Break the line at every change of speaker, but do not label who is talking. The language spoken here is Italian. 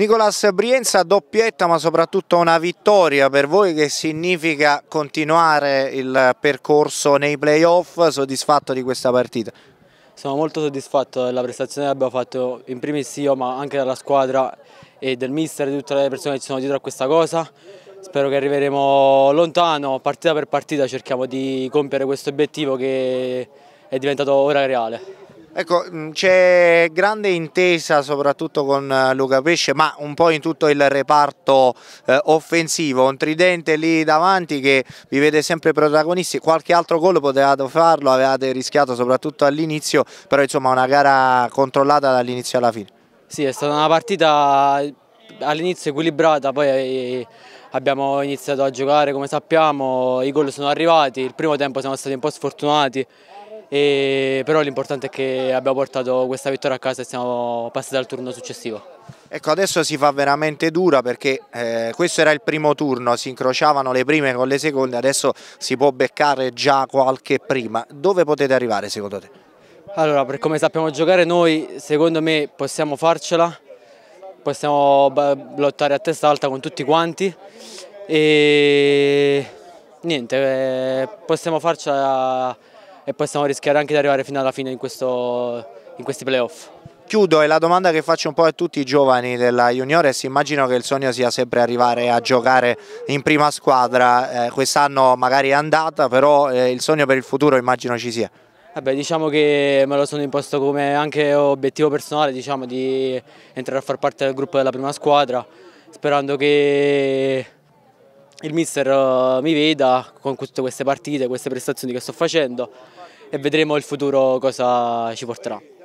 Nicolas Brienza, doppietta ma soprattutto una vittoria per voi che significa continuare il percorso nei playoff, soddisfatto di questa partita?
Sono molto soddisfatto della prestazione che abbiamo fatto in primis io ma anche dalla squadra e del mister e di tutte le persone che ci sono dietro a questa cosa. Spero che arriveremo lontano, partita per partita cerchiamo di compiere questo obiettivo che è diventato ora reale.
Ecco, mm, c'è grande intesa soprattutto con eh, Luca Pesce, ma un po' in tutto il reparto eh, offensivo, un tridente lì davanti che vi vede sempre protagonisti, qualche altro gol potevate farlo, avevate rischiato soprattutto all'inizio, però insomma una gara controllata dall'inizio alla fine.
Sì, è stata una partita all'inizio equilibrata, poi eh, abbiamo iniziato a giocare come sappiamo, i gol sono arrivati, il primo tempo siamo stati un po' sfortunati, e, però l'importante è che abbiamo portato questa vittoria a casa e siamo passati al turno successivo.
Ecco, adesso si fa veramente dura perché eh, questo era il primo turno, si incrociavano le prime con le seconde, adesso si può beccare già qualche prima. Dove potete arrivare secondo te?
Allora, per come sappiamo giocare noi, secondo me possiamo farcela, possiamo lottare a testa alta con tutti quanti e niente, eh, possiamo farcela e possiamo rischiare anche di arrivare fino alla fine in, questo, in questi playoff.
Chiudo e la domanda che faccio un po' a tutti i giovani della Juniores, immagino che il sogno sia sempre arrivare a giocare in prima squadra, eh, quest'anno magari è andata, però eh, il sogno per il futuro immagino ci sia.
Vabbè, diciamo che me lo sono imposto come anche obiettivo personale, diciamo, di entrare a far parte del gruppo della prima squadra, sperando che il mister eh, mi veda con tutte queste partite, queste prestazioni che sto facendo e vedremo il futuro cosa ci porterà.